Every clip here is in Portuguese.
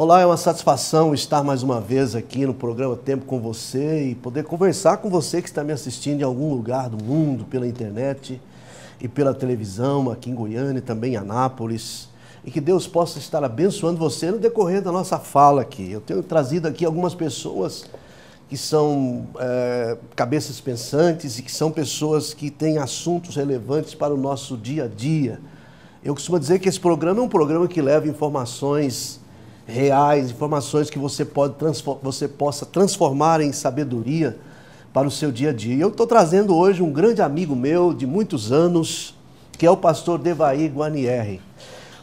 Olá, é uma satisfação estar mais uma vez aqui no programa Tempo com você e poder conversar com você que está me assistindo em algum lugar do mundo, pela internet e pela televisão, aqui em Goiânia e também em Anápolis. E que Deus possa estar abençoando você no decorrer da nossa fala aqui. Eu tenho trazido aqui algumas pessoas que são é, cabeças pensantes e que são pessoas que têm assuntos relevantes para o nosso dia a dia. Eu costumo dizer que esse programa é um programa que leva informações reais, informações que você, pode você possa transformar em sabedoria para o seu dia a dia. E eu estou trazendo hoje um grande amigo meu de muitos anos, que é o pastor Devair Guarnieri.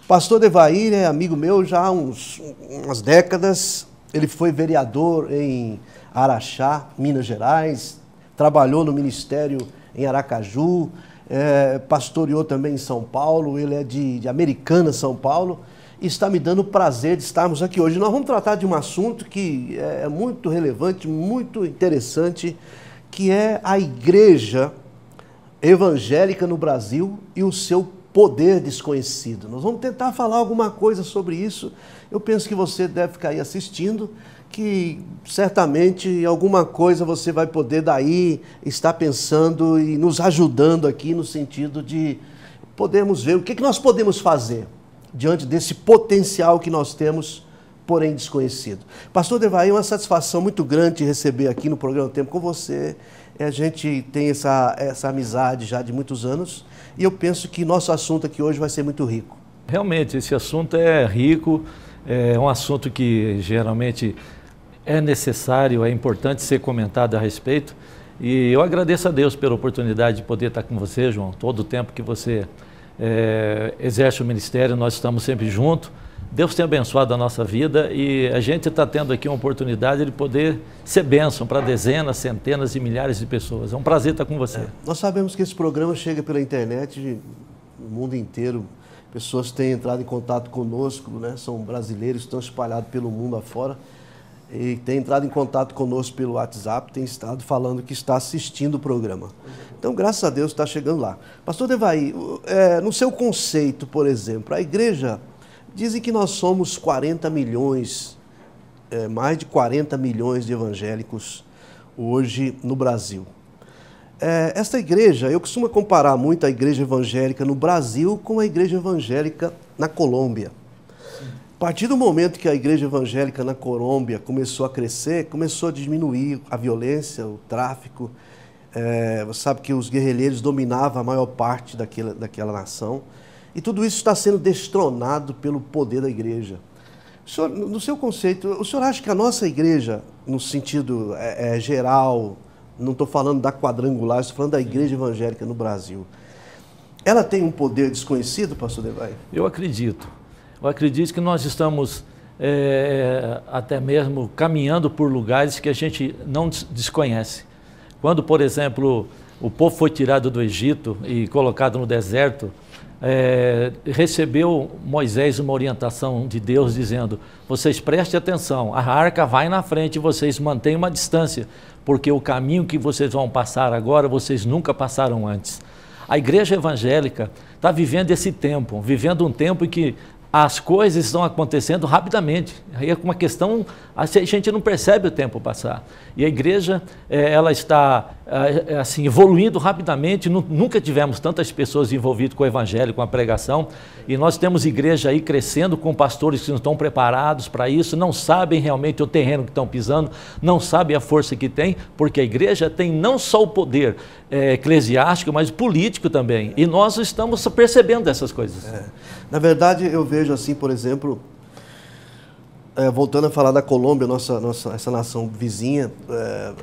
O pastor Devair é amigo meu já há uns, umas décadas. Ele foi vereador em Araxá, Minas Gerais, trabalhou no ministério em Aracaju, é, pastoreou também em São Paulo, ele é de, de Americana, São Paulo está me dando o prazer de estarmos aqui hoje. Nós vamos tratar de um assunto que é, é muito relevante, muito interessante, que é a igreja evangélica no Brasil e o seu poder desconhecido. Nós vamos tentar falar alguma coisa sobre isso. Eu penso que você deve ficar aí assistindo, que certamente alguma coisa você vai poder daí estar pensando e nos ajudando aqui no sentido de podermos ver o que, é que nós podemos fazer diante desse potencial que nós temos, porém desconhecido. Pastor Devaí, é uma satisfação muito grande te receber aqui no programa Tempo com você. É, a gente tem essa, essa amizade já de muitos anos e eu penso que nosso assunto aqui hoje vai ser muito rico. Realmente, esse assunto é rico, é um assunto que geralmente é necessário, é importante ser comentado a respeito. E eu agradeço a Deus pela oportunidade de poder estar com você, João, todo o tempo que você é, exerce o ministério, nós estamos sempre juntos. Deus tem abençoado a nossa vida e a gente está tendo aqui uma oportunidade de poder ser bênção para dezenas, centenas e milhares de pessoas. É um prazer estar com você. É. Nós sabemos que esse programa chega pela internet o mundo inteiro. Pessoas têm entrado em contato conosco, né? são brasileiros, estão espalhados pelo mundo afora e tem entrado em contato conosco pelo WhatsApp, tem estado falando que está assistindo o programa. Então, graças a Deus, está chegando lá. Pastor Devaí, é, no seu conceito, por exemplo, a igreja, dizem que nós somos 40 milhões, é, mais de 40 milhões de evangélicos hoje no Brasil. É, esta igreja, eu costumo comparar muito a igreja evangélica no Brasil com a igreja evangélica na Colômbia partir do momento que a igreja evangélica na Colômbia começou a crescer, começou a diminuir a violência, o tráfico. É, você sabe que os guerrilheiros dominavam a maior parte daquela, daquela nação. E tudo isso está sendo destronado pelo poder da igreja. Senhor, no seu conceito, o senhor acha que a nossa igreja, no sentido é, é, geral, não estou falando da quadrangular, estou falando da igreja evangélica no Brasil, ela tem um poder desconhecido, pastor Devai? Eu acredito. Eu acredito que nós estamos é, até mesmo caminhando por lugares que a gente não desconhece. Quando, por exemplo, o povo foi tirado do Egito e colocado no deserto, é, recebeu Moisés uma orientação de Deus dizendo: vocês prestem atenção, a arca vai na frente, e vocês mantêm uma distância, porque o caminho que vocês vão passar agora, vocês nunca passaram antes. A igreja evangélica está vivendo esse tempo, vivendo um tempo em que as coisas estão acontecendo rapidamente. Aí é uma questão, a gente não percebe o tempo passar. E a igreja, eh, ela está ah, é, assim, evoluindo rapidamente, nunca tivemos tantas pessoas envolvidas com o evangelho, com a pregação, e nós temos igreja aí crescendo com pastores que não estão preparados para isso, não sabem realmente o terreno que estão pisando, não sabem a força que tem, porque a igreja tem não só o poder é, eclesiástico, mas político também, e nós estamos percebendo essas coisas. É. Na verdade, eu vejo assim, por exemplo, é, voltando a falar da Colômbia, nossa, nossa, essa nação vizinha, é,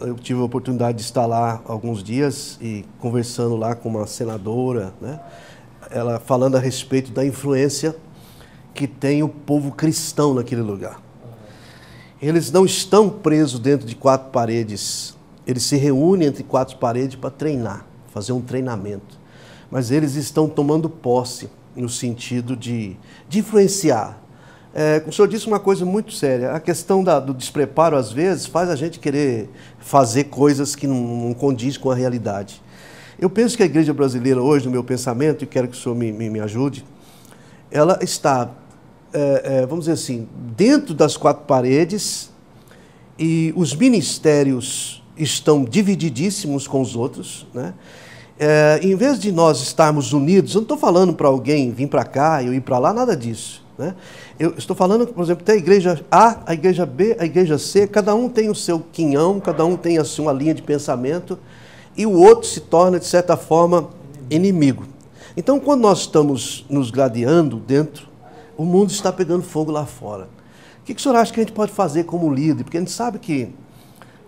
eu tive a oportunidade de estar lá alguns dias e conversando lá com uma senadora, né? Ela falando a respeito da influência que tem o povo cristão naquele lugar. Eles não estão presos dentro de quatro paredes. Eles se reúnem entre quatro paredes para treinar, fazer um treinamento. Mas eles estão tomando posse no sentido de, de influenciar, é, o senhor disse uma coisa muito séria. A questão da, do despreparo, às vezes, faz a gente querer fazer coisas que não, não condiz com a realidade. Eu penso que a igreja brasileira hoje, no meu pensamento, e quero que o senhor me, me, me ajude, ela está, é, é, vamos dizer assim, dentro das quatro paredes e os ministérios estão divididíssimos com os outros, né? É, em vez de nós estarmos unidos, eu não estou falando para alguém vir para cá, eu ir para lá, nada disso. Né? Eu estou falando, por exemplo, tem a igreja A, a igreja B, a igreja C, cada um tem o seu quinhão, cada um tem assim, uma linha de pensamento, e o outro se torna, de certa forma, inimigo. Então, quando nós estamos nos gladiando dentro, o mundo está pegando fogo lá fora. O que, o senhor acha que a gente pode fazer como líder? Porque a gente sabe que,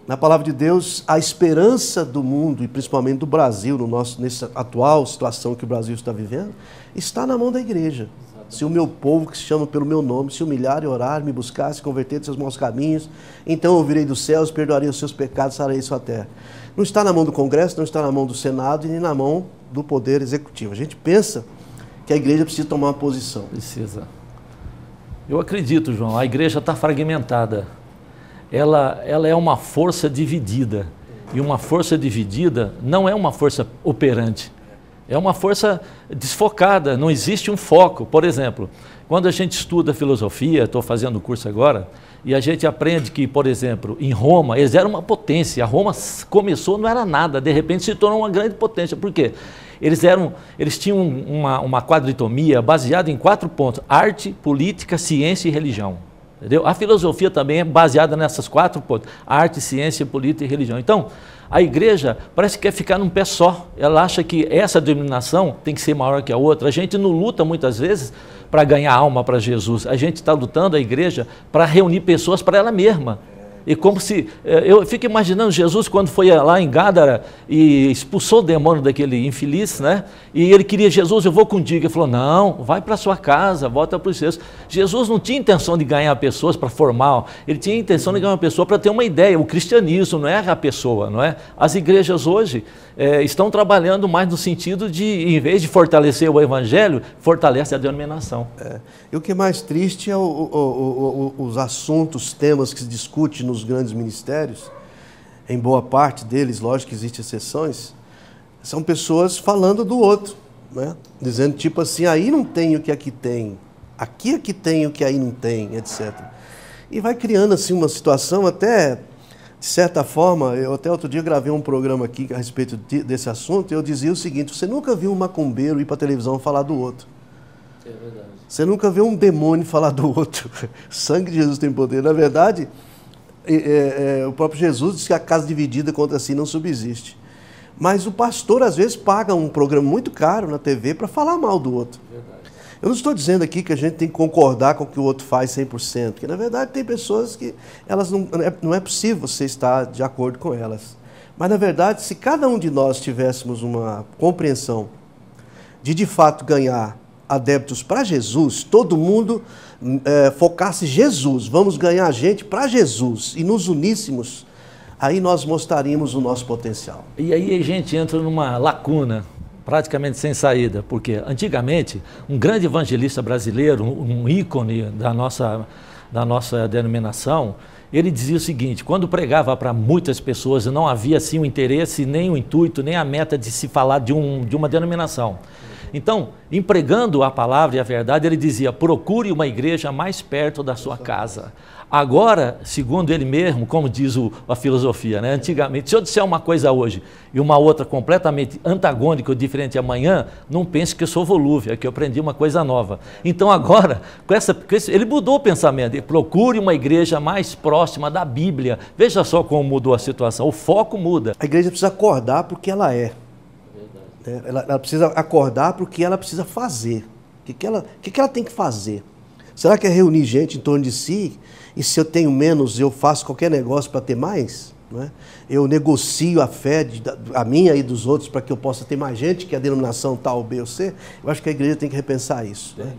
na palavra de Deus, a esperança do mundo, e principalmente do Brasil, no nosso, nessa atual situação que o Brasil está vivendo, está na mão da igreja se o meu povo, que se chama pelo meu nome, se humilhar e orar, me buscar, se converter dos seus maus caminhos, então eu virei dos céus, perdoarei os seus pecados, isso sua terra. Não está na mão do Congresso, não está na mão do Senado e nem na mão do Poder Executivo. A gente pensa que a igreja precisa tomar uma posição. Precisa. Eu acredito, João, a igreja está fragmentada. Ela, ela é uma força dividida. E uma força dividida não é uma força operante é uma força desfocada, não existe um foco. Por exemplo, quando a gente estuda filosofia, estou fazendo o curso agora, e a gente aprende que, por exemplo, em Roma, eles eram uma potência. A Roma começou, não era nada, de repente se tornou uma grande potência. Por quê? Eles, eram, eles tinham uma, uma quadritomia baseada em quatro pontos: arte, política, ciência e religião. Entendeu? A filosofia também é baseada nessas quatro pontos: arte, ciência, política e religião. Então, a igreja parece que quer ficar num pé só. Ela acha que essa denominação tem que ser maior que a outra. A gente não luta muitas vezes para ganhar alma para Jesus. A gente está lutando, a igreja, para reunir pessoas para ela mesma. E como se. Eh, eu fico imaginando Jesus quando foi lá em Gádara e expulsou o demônio daquele infeliz, né? E ele queria, Jesus, eu vou contigo. Ele falou, não, vai para sua casa, volta para os seus. Jesus não tinha intenção de ganhar pessoas para formar, ele tinha intenção de ganhar uma pessoa para ter uma ideia. O cristianismo não é a pessoa, não é? As igrejas hoje é, estão trabalhando mais no sentido de, em vez de fortalecer o evangelho, fortalece a denominação. É. E o que é mais triste é o, o, o, os assuntos, temas que se discute no nos grandes ministérios, em boa parte deles, lógico que existem exceções, são pessoas falando do outro, né? dizendo tipo assim, aí não tem o que aqui tem, aqui é que tem o que aí não tem, etc. E vai criando assim uma situação até de certa forma, eu até outro dia gravei um programa aqui a respeito desse assunto, e eu dizia o seguinte: você nunca viu um macumbeiro ir para a televisão falar do outro. É verdade. Você nunca viu um demônio falar do outro. Sangue de Jesus tem poder. Na verdade, é, é, o próprio Jesus diz que a casa dividida contra si não subsiste. Mas o pastor, às vezes, paga um programa muito caro na TV para falar mal do outro. Eu não estou dizendo aqui que a gente tem que concordar com o que o outro faz 100%, porque, na verdade, tem pessoas que elas não, é, não é possível você estar de acordo com elas. Mas, na verdade, se cada um de nós tivéssemos uma compreensão de, de fato, ganhar adeptos para Jesus, todo mundo é, focasse Jesus, vamos ganhar gente para Jesus e nos uníssemos, aí nós mostraríamos o nosso potencial. E aí a gente entra numa lacuna praticamente sem saída, porque antigamente um grande evangelista brasileiro, um ícone da nossa, da nossa denominação, ele dizia o seguinte: quando pregava para muitas pessoas, não havia assim o interesse, nem o intuito, nem a meta de se falar de, um, de uma denominação. Então, empregando a palavra e a verdade, ele dizia: procure uma igreja mais perto da sua casa. Agora, segundo ele mesmo, como diz o, a filosofia, né? antigamente, se eu disser uma coisa hoje e uma outra completamente antagônica ou diferente amanhã, não pense que eu sou volúvel, é que eu aprendi uma coisa nova. Então agora, com essa, com esse, ele mudou o pensamento, ele procure uma igreja mais próxima da Bíblia. Veja só como mudou a situação, o foco muda. A igreja precisa acordar porque ela é. Né? Ela, ela, precisa acordar para o que ela precisa fazer. O que, que, ela, que, que ela tem que fazer? Será que é reunir gente em torno de si? E se eu tenho menos, eu faço qualquer negócio para ter mais? Né? Eu negocio a fé, de, a minha e dos outros, para que eu possa ter mais gente que é a denominação tal, B ou C? Eu acho que a igreja tem que repensar isso. Né?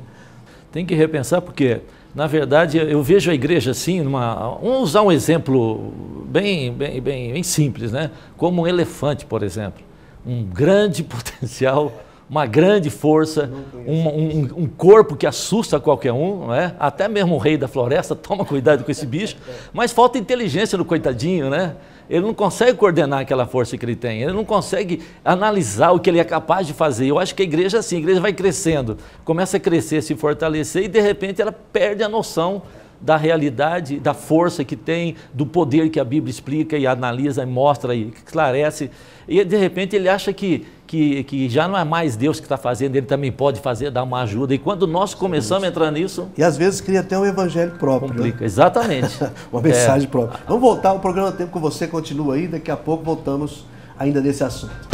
Tem que repensar porque, na verdade, eu vejo a igreja assim, numa, vamos usar um exemplo bem, bem, bem, bem simples, né? como um elefante, por exemplo um grande potencial, uma grande força, um, um, um, corpo que assusta qualquer um, não é? Até mesmo o rei da floresta, toma cuidado com esse bicho. Mas falta inteligência no coitadinho, né? Ele não consegue coordenar aquela força que ele tem, ele não consegue analisar o que ele é capaz de fazer. Eu acho que a igreja é assim, a igreja vai crescendo, começa a crescer, se fortalecer e de repente ela perde a noção da realidade, da força que tem, do poder que a Bíblia explica e analisa e mostra e esclarece. E de repente ele acha que, que, que já não é mais Deus que está fazendo, ele também pode fazer, dar uma ajuda. E quando nós começamos a entrar nisso. E às vezes cria até um evangelho próprio. Né? Complica, né? exatamente. uma mensagem é. própria. Vamos voltar, o programa Tempo com você continua aí, daqui a pouco voltamos ainda nesse assunto.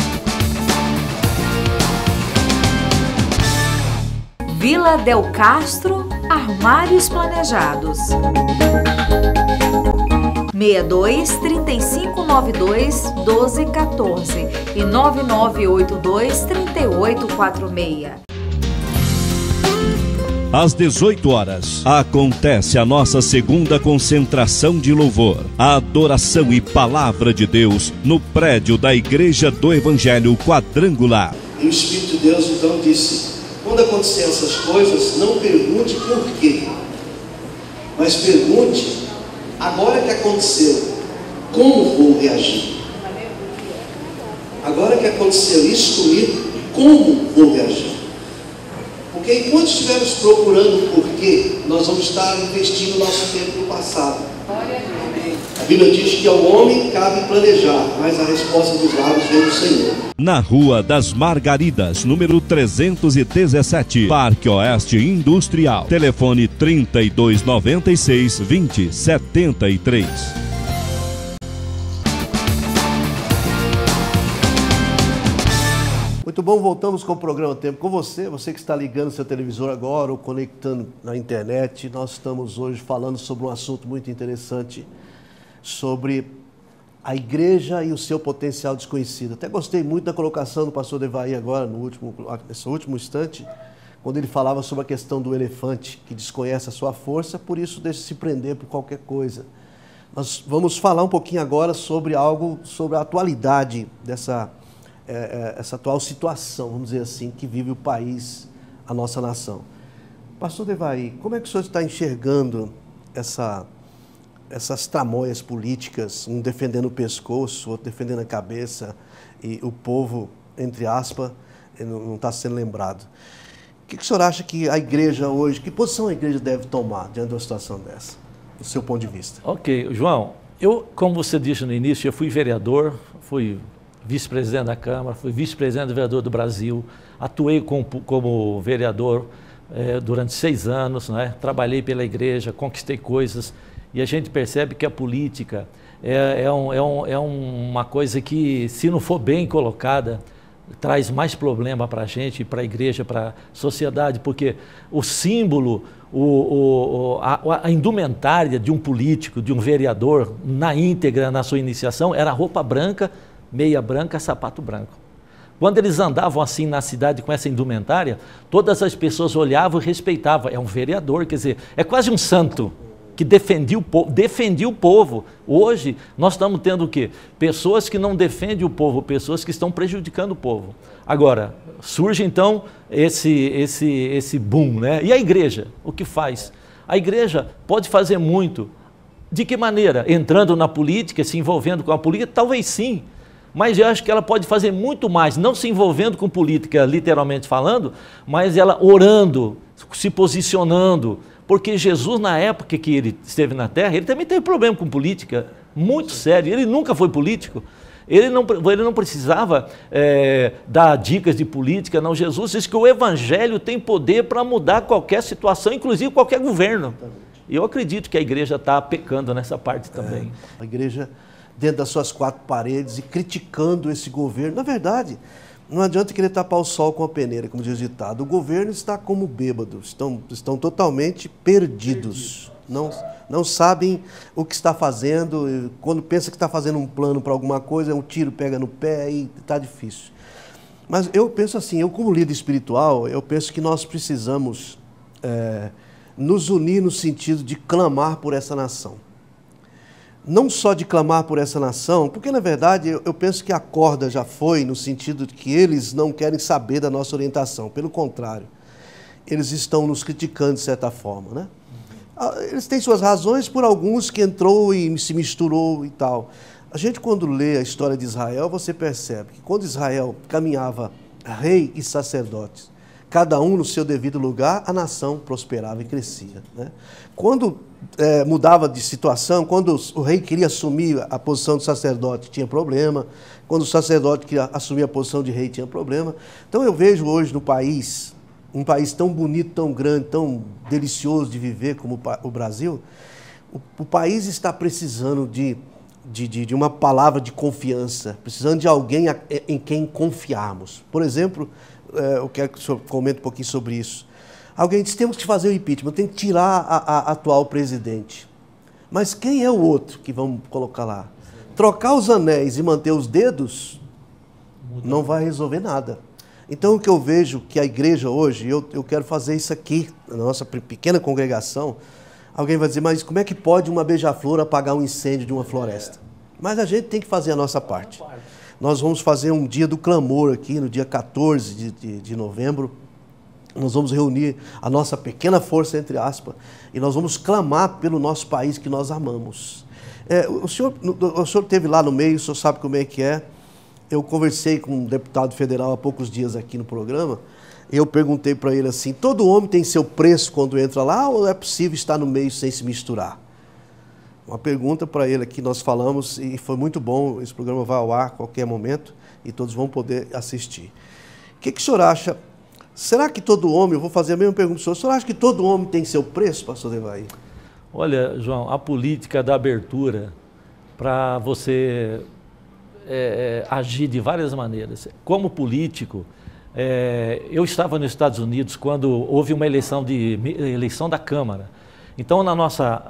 Vila Del Castro, Armários Planejados. 62 3592 1214 e 9982 3846. Às 18 horas, acontece a nossa segunda concentração de louvor, a adoração e palavra de Deus no prédio da Igreja do Evangelho Quadrangular. E o Espírito de Deus então disse: quando acontecer essas coisas, não pergunte por quê, mas pergunte agora que aconteceu, como vou reagir? Agora que aconteceu isso comigo, como vou reagir? Porque enquanto estivermos procurando o porquê, nós vamos estar investindo o nosso tempo no passado. Bíblia diz que ao homem cabe planejar, mas a resposta dos lábios vem do Senhor. Na Rua das Margaridas, número 317, Parque Oeste Industrial. Telefone 3296 2073. Muito bom, voltamos com o programa Tempo com você. Você que está ligando seu televisor agora ou conectando na internet, nós estamos hoje falando sobre um assunto muito interessante sobre a igreja e o seu potencial desconhecido. Até gostei muito da colocação do pastor Devaí agora, no último, nesse último instante, quando ele falava sobre a questão do elefante, que desconhece a sua força, por isso deixa se prender por qualquer coisa. Nós vamos falar um pouquinho agora sobre algo, sobre a atualidade dessa é, é essa atual situação, vamos dizer assim, que vive o país, a nossa nação. Pastor Devaí, como é que o senhor está enxergando essa essas tamoias políticas, um defendendo o pescoço, outro defendendo a cabeça, e o povo, entre aspas, não está sendo lembrado. O que, que o senhor acha que a igreja hoje, que posição a igreja deve tomar diante de uma situação dessa, do seu ponto de vista? Ok, João, eu, como você disse no início, eu fui vereador, fui vice-presidente da Câmara, fui vice-presidente do vereador do Brasil, atuei com, como vereador eh, durante seis anos, né? trabalhei pela igreja, conquistei coisas. E a gente percebe que a política é, é, um, é, um, é uma coisa que, se não for bem colocada, traz mais problema para a gente, para a igreja, para a sociedade, porque o símbolo, o, o, a, a, indumentária de um político, de um vereador, na íntegra, na sua iniciação, era roupa branca, meia branca, sapato branco. Quando eles andavam assim na cidade com essa indumentária, todas as pessoas olhavam e respeitavam. É um vereador, quer dizer, é quase um santo que defendia o povo, defendia o povo. Hoje nós estamos tendo o quê? Pessoas que não defendem o povo, pessoas que estão prejudicando o povo. Agora, surge então esse esse esse boom, né? E a igreja, o que faz? A igreja pode fazer muito. De que maneira? Entrando na política, se envolvendo com a política, talvez sim mas eu acho que ela pode fazer muito mais, não se envolvendo com política, literalmente falando, mas ela orando, se posicionando, porque Jesus, na época que ele esteve na Terra, ele também teve problema com política, muito Sim. sério. Ele nunca foi político. Ele não, ele não precisava é, dar dicas de política, não. Jesus disse que o Evangelho tem poder para mudar qualquer situação, inclusive qualquer governo. E eu acredito que a igreja está pecando nessa parte é, também. É, a igreja, dentro das suas quatro paredes e criticando esse governo, na verdade, não adianta querer tapar o sol com a peneira, como diz o ditado. O governo está como bêbado, estão, estão totalmente perdidos. Não, não sabem o que está fazendo. Quando pensa que está fazendo um plano para alguma coisa, um tiro pega no pé e está difícil. Mas eu penso assim, eu como líder espiritual, eu penso que nós precisamos é, nos unir no sentido de clamar por essa nação não só de clamar por essa nação, porque na verdade eu, penso que a corda já foi no sentido de que eles não querem saber da nossa orientação, pelo contrário, eles estão nos criticando de certa forma, né? Ah, eles têm suas razões por alguns que entrou e se misturou e tal. A gente quando lê a história de Israel, você percebe que quando Israel caminhava rei e sacerdotes, cada um no seu devido lugar, a nação prosperava e crescia. Né? Quando é, mudava de situação, quando o rei queria assumir a posição de sacerdote, tinha problema. Quando o sacerdote queria assumir a posição de rei, tinha problema. Então eu vejo hoje no país, um país tão bonito, tão grande, tão delicioso de viver como o Brasil, o, o país está precisando de de, de, de, uma palavra de confiança, precisando de alguém em quem confiarmos. Por exemplo, é, eu quero que o senhor comente um pouquinho sobre isso. Alguém disse: temos que fazer o impeachment, tem que tirar a, a atual presidente. Mas quem é o outro que vamos colocar lá? Trocar os anéis e manter os dedos não vai resolver nada. Então, o que eu vejo que a igreja hoje, eu, eu quero fazer isso aqui, na nossa pequena congregação. Alguém vai dizer, mas como é que pode uma beija-flor apagar um incêndio de uma floresta? Mas a gente tem que fazer a nossa parte. Nós vamos fazer um dia do clamor aqui, no dia 14 de, de, de novembro. Nós vamos reunir a nossa pequena força, entre aspas, e nós vamos clamar pelo nosso país que nós amamos. É, o, senhor, o senhor teve lá no meio, o senhor sabe como é que é. Eu conversei com um deputado federal há poucos dias aqui no programa. Eu perguntei para ele assim: todo homem tem seu preço quando entra lá ou é possível estar no meio sem se misturar? uma pergunta para ele aqui. Nós falamos e foi muito bom. Esse programa vai ao ar a qualquer momento e todos vão poder assistir. O que, que o senhor acha? Será que todo homem, eu vou fazer a mesma pergunta para o senhor, o senhor acha que todo homem tem seu preço, pastor Devaí? Olha, João, a política da abertura para você é, é, agir de várias maneiras. Como político, é, eu estava nos Estados Unidos quando houve uma eleição, de, eleição da Câmara. Então, na nossa,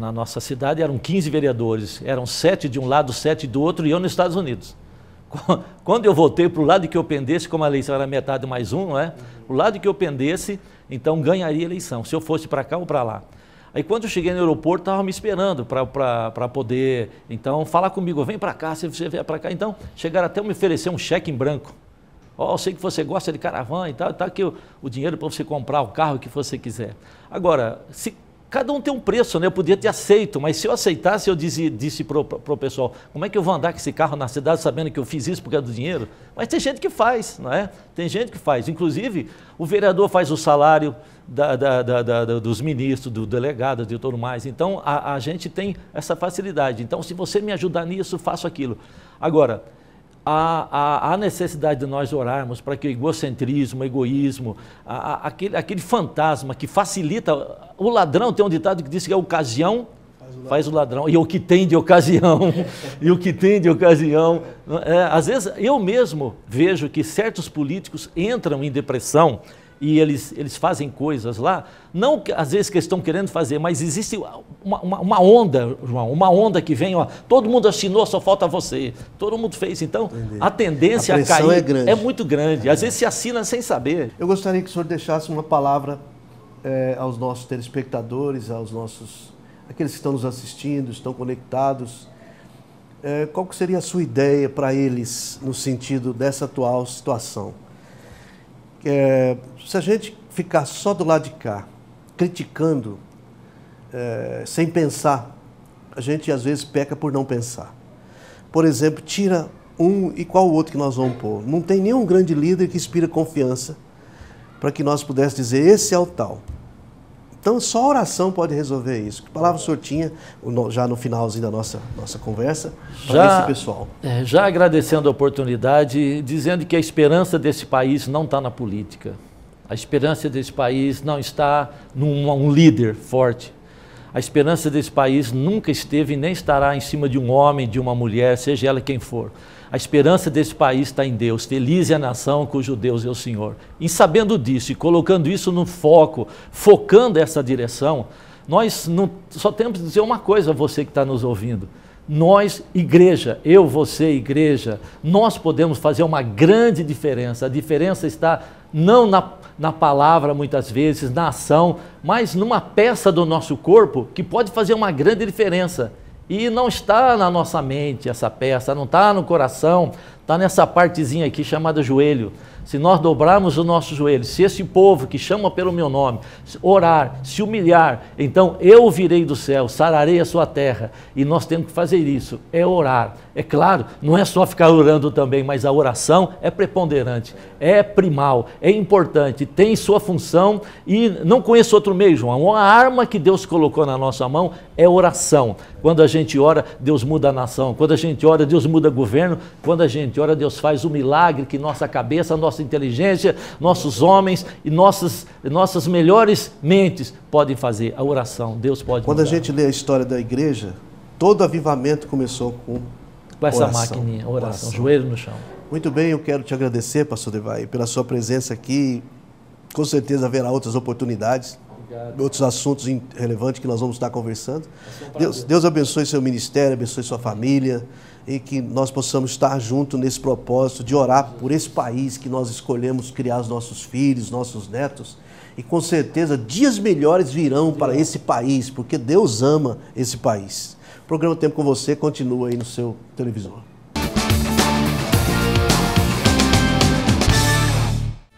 na nossa cidade eram 15 vereadores, eram sete de um lado, sete do outro, e eu nos Estados Unidos. Quando eu voltei para o lado que eu pendesse, como a eleição era metade mais um, não é? O lado que eu pendesse, então ganharia a eleição, se eu fosse para cá ou para lá. Aí quando eu cheguei no aeroporto, estava me esperando para poder, então, falar comigo, vem para cá, se você vier para cá. Então, chegaram até me oferecer um cheque em branco. Ó, oh, eu sei que você gosta de caravana e tal, tá aqui o, o dinheiro para você comprar o carro que você quiser. Agora, se Cada um tem um preço, né? Eu podia ter aceito, mas se eu aceitasse, eu disse disse para o pessoal, como é que eu vou andar com esse carro na cidade sabendo que eu fiz isso por causa do dinheiro? Mas tem gente que faz, não é? Tem gente que faz. Inclusive, o vereador faz o salário da, da, da, dos ministros, do delegado, de tudo mais. Então, a, a gente tem essa facilidade. Então, se você me ajudar nisso, faço aquilo. Agora, há, a necessidade de nós orarmos para que o egocentrismo, o egoísmo, a, a, aquele, aquele fantasma que facilita. O ladrão tem um ditado que diz que a é ocasião faz o ladrão. É e o que tem de ocasião, e o que tem de ocasião. É, às vezes eu mesmo vejo que certos políticos entram em depressão e eles, eles fazem coisas lá, não às vezes que estão querendo fazer, mas existe uma, uma, uma, onda, João, uma onda que vem, ó, todo mundo assinou, só falta você, todo mundo fez. Então, Entendi. a tendência a, a cair é, grande. é muito grande. É. Às vezes se assina sem saber. Eu gostaria que o senhor deixasse uma palavra é, aos nossos telespectadores, aos nossos, aqueles que estão nos assistindo, estão conectados. Eh, qual seria a sua ideia para eles no sentido dessa atual situação? é, se a gente ficar só do lado de cá, criticando, é, sem pensar, a gente às vezes peca por não pensar. Por exemplo, tira um e qual o outro que nós vamos pôr? Não tem nenhum grande líder que inspira confiança para que nós pudéssemos dizer: esse é o tal. Então, só oração pode resolver isso. Que palavra o senhor tinha já no finalzinho da nossa, nossa conversa para esse pessoal? É, já agradecendo a oportunidade, dizendo que a esperança desse país não está na política. A esperança desse país não está num um líder forte. A esperança desse país nunca esteve e nem estará em cima de um homem, de uma mulher, seja ela quem for. A esperança desse país está em Deus. Feliz é a nação cujo Deus é o Senhor. E sabendo disso e colocando isso no foco, focando essa direção, nós não, só temos que dizer uma coisa a você que está nos ouvindo. Nós, igreja, eu, você, igreja, nós podemos fazer uma grande diferença. A diferença está não na, na palavra, muitas vezes, na ação, mas numa peça do nosso corpo que pode fazer uma grande diferença e não está na nossa mente essa peça, não está no coração, está nessa partezinha aqui chamada joelho. Se nós dobrarmos o nosso joelho, se esse povo que chama pelo meu nome orar, se humilhar, então eu virei do céu, sararei a sua terra. E nós temos que fazer isso, é orar. É claro, não é só ficar orando também, mas a oração é preponderante, é primal, é importante, tem sua função e não conheço outro meio, João. A arma que Deus colocou na nossa mão é oração. Quando a gente ora, Deus muda a nação. Quando a gente ora, Deus muda o governo. Quando a gente ora, Deus faz o milagre que nossa cabeça, nossa inteligência, nossos homens e nossas, nossas melhores mentes podem fazer. A oração, Deus pode Quando mudar. a gente lê a história da igreja, todo avivamento começou com com essa oração, oração, oração, joelho no chão. Muito bem, eu quero te agradecer, pastor Devai, pela sua presença aqui. Com certeza haverá outras oportunidades, Obrigado. outros assuntos relevantes que nós vamos estar conversando. É Deus, Deus abençoe seu ministério, abençoe sua família e que nós possamos estar junto nesse propósito de orar por esse país que nós escolhemos criar os nossos filhos, nossos netos. E com certeza dias melhores virão para esse país, porque Deus ama esse país programa Tempo com Você continua aí no seu televisor.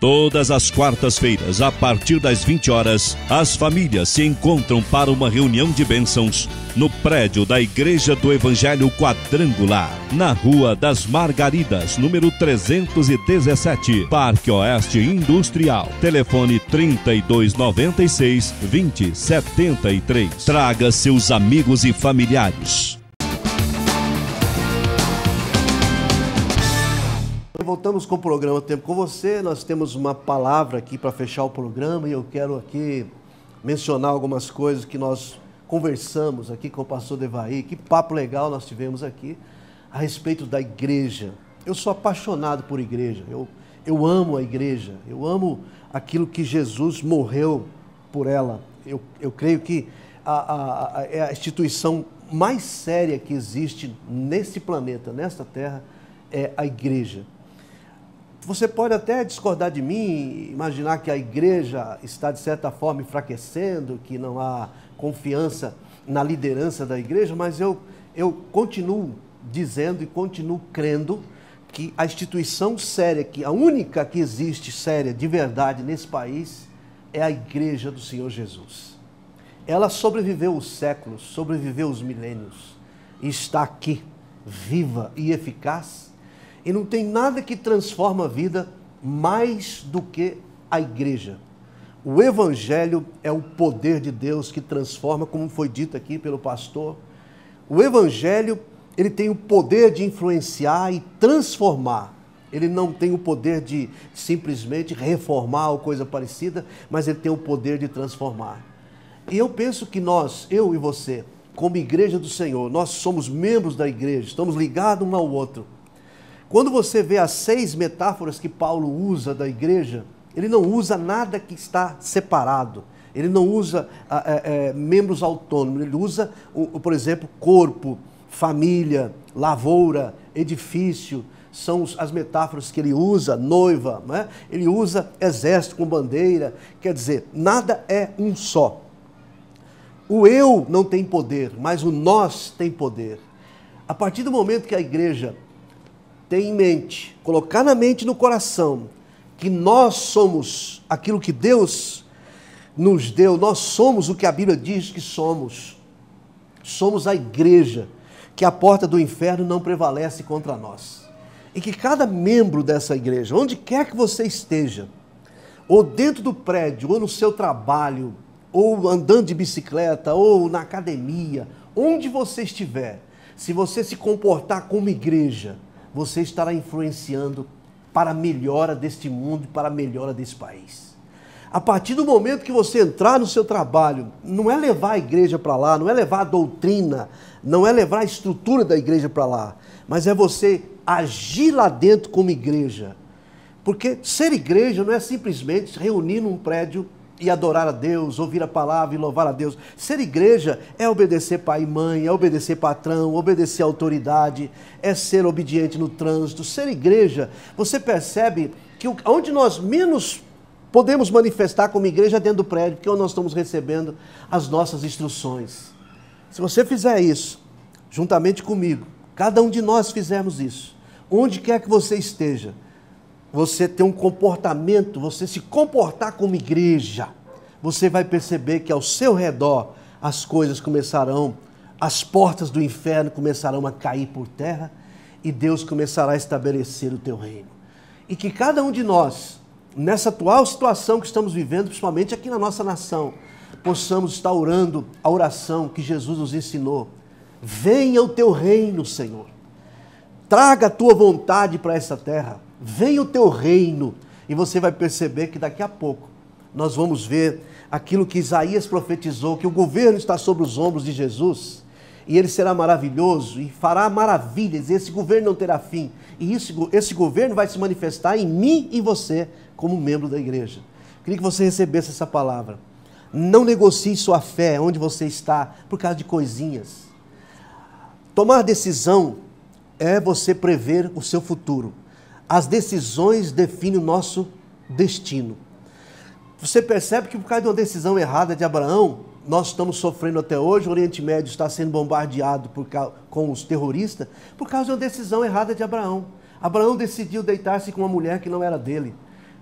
Todas as quartas-feiras, a partir das 20 horas, as famílias se encontram para uma reunião de bênçãos no prédio da Igreja do Evangelho Quadrangular, na Rua das Margaridas, número 317, Parque Oeste Industrial. Telefone 3296 2073. Traga seus amigos e familiares. estamos com o programa Tempo com Você, nós temos uma palavra aqui para fechar o programa e eu quero aqui mencionar algumas coisas que nós conversamos aqui com o pastor Devaí, que papo legal nós tivemos aqui a respeito da igreja. Eu sou apaixonado por igreja, eu, eu amo a igreja, eu amo aquilo que Jesus morreu por ela. Eu, eu creio que a, a, é a instituição mais séria que existe nesse planeta, nesta terra, é a igreja. Você pode até discordar de mim, imaginar que a igreja está, de certa forma, enfraquecendo, que não há confiança na liderança da igreja, mas eu, eu continuo dizendo e continuo crendo que a instituição séria, que a única que existe séria de verdade nesse país, é a igreja do Senhor Jesus. Ela sobreviveu os séculos, sobreviveu os milênios e está aqui, viva e eficaz e não tem nada que transforma a vida mais do que a igreja. O Evangelho é o poder de Deus que transforma, como foi dito aqui pelo pastor. O Evangelho, ele tem o poder de influenciar e transformar. Ele não tem o poder de simplesmente reformar ou coisa parecida, mas ele tem o poder de transformar. E eu penso que nós, eu e você, como igreja do Senhor, nós somos membros da igreja, estamos ligados um ao outro. Quando você vê as seis metáforas que Paulo usa da igreja, ele não usa nada que está separado. Ele não usa ah, é, é, membros autônomos, ele usa, por exemplo, corpo, família, lavoura, edifício, são as metáforas que ele usa, noiva, né? ele usa exército com bandeira, quer dizer, nada é um só. O eu não tem poder, mas o nós tem poder. A partir do momento que a igreja ter em mente, colocar na mente e no coração, que nós somos aquilo que Deus nos deu, nós somos o que a Bíblia diz que somos. Somos a igreja, que a porta do inferno não prevalece contra nós. E que cada membro dessa igreja, onde quer que você esteja, ou dentro do prédio, ou no seu trabalho, ou andando de bicicleta, ou na academia, onde você estiver, se você se comportar como igreja, você estará influenciando para a melhora deste mundo e para a melhora desse país. A partir do momento que você entrar no seu trabalho, não é levar a igreja para lá, não é levar a doutrina, não é levar a estrutura da igreja para lá, mas é você agir lá dentro como igreja. Porque ser igreja não é simplesmente reunir num prédio e adorar a Deus, ouvir a palavra e louvar a Deus. Ser igreja é obedecer pai e mãe, é obedecer patrão, obedecer autoridade, é ser obediente no trânsito. Ser igreja, você percebe que onde nós menos podemos manifestar como igreja é dentro do prédio, porque é nós estamos recebendo as nossas instruções. Se você fizer isso, juntamente comigo, cada um de nós fizermos isso, onde quer que você esteja, você ter um comportamento, você se comportar como igreja, você vai perceber que ao seu redor as coisas começarão, as portas do inferno começarão a cair por terra e Deus começará a estabelecer o teu reino. E que cada um de nós, nessa atual situação que estamos vivendo, principalmente aqui na nossa nação, possamos estar orando a oração que Jesus nos ensinou. Venha o teu reino, Senhor. Traga a tua vontade para essa terra venha o teu reino. E você vai perceber que daqui a pouco nós vamos ver aquilo que Isaías profetizou, que o governo está sobre os ombros de Jesus, e ele será maravilhoso e fará maravilhas, e esse governo não terá fim. E esse esse governo vai se manifestar em mim e você como membro da igreja. Queria que você recebesse essa palavra. Não negocie sua fé onde você está por causa de coisinhas. Tomar decisão é você prever o seu futuro. As decisões definem o nosso destino. Você percebe que por causa de uma decisão errada de Abraão, nós estamos sofrendo até hoje, o Oriente Médio está sendo bombardeado por, com os terroristas, por causa de uma decisão errada de Abraão. Abraão decidiu deitar-se com uma mulher que não era dele,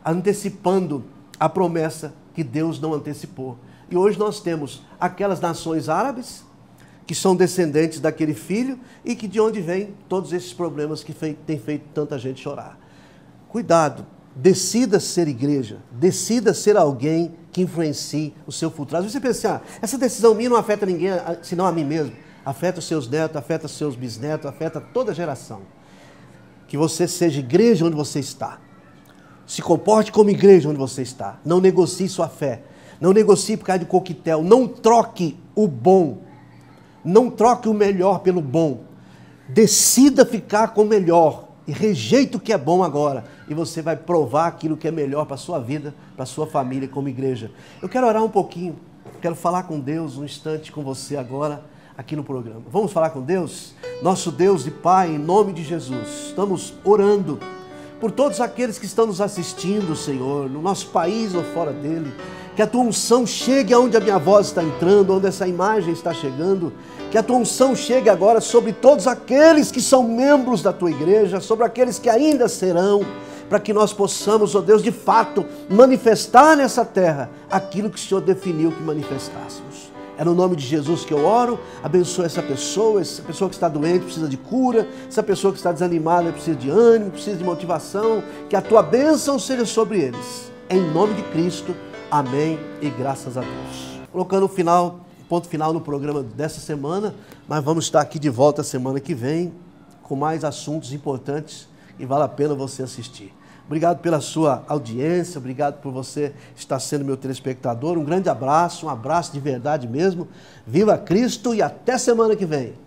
antecipando a promessa que Deus não antecipou. E hoje nós temos aquelas nações árabes que são descendentes daquele filho e que de onde vêm todos esses problemas que fei, tem feito tanta gente chorar. Cuidado, decida ser igreja, decida ser alguém que influencie o seu futuro. Às vezes você pensa, assim, ah, essa decisão minha não afeta ninguém, senão a mim mesmo. Afeta os seus netos, afeta os seus bisnetos, afeta toda a geração. Que você seja igreja onde você está. Se comporte como igreja onde você está. Não negocie sua fé. Não negocie por causa de coquetel. Não troque o bom não troque o melhor pelo bom. Decida ficar com o melhor e rejeite o que é bom agora. E você vai provar aquilo que é melhor para a sua vida, para a sua família, como igreja. Eu quero orar um pouquinho. Quero falar com Deus um instante com você agora aqui no programa. Vamos falar com Deus? Nosso Deus e Pai, em nome de Jesus, estamos orando por todos aqueles que estão nos assistindo, Senhor, no nosso país ou fora dele. Que a tua unção chegue aonde a minha voz está entrando, onde essa imagem está chegando, que a tua unção chegue agora sobre todos aqueles que são membros da tua igreja, sobre aqueles que ainda serão, para que nós possamos, ó oh Deus, de fato manifestar nessa terra aquilo que o Senhor definiu que manifestássemos. É no nome de Jesus que eu oro. Abençoa essa pessoa, essa pessoa que está doente precisa de cura, essa pessoa que está desanimada precisa de ânimo, precisa de motivação. Que a tua bênção seja sobre eles. Em nome de Cristo. Amém e graças a Deus. Colocando o final ponto final no programa dessa semana, mas vamos estar aqui de volta semana que vem com mais assuntos importantes e vale a pena você assistir. Obrigado pela sua audiência, obrigado por você estar sendo meu telespectador. Um grande abraço, um abraço de verdade mesmo. Viva Cristo e até semana que vem.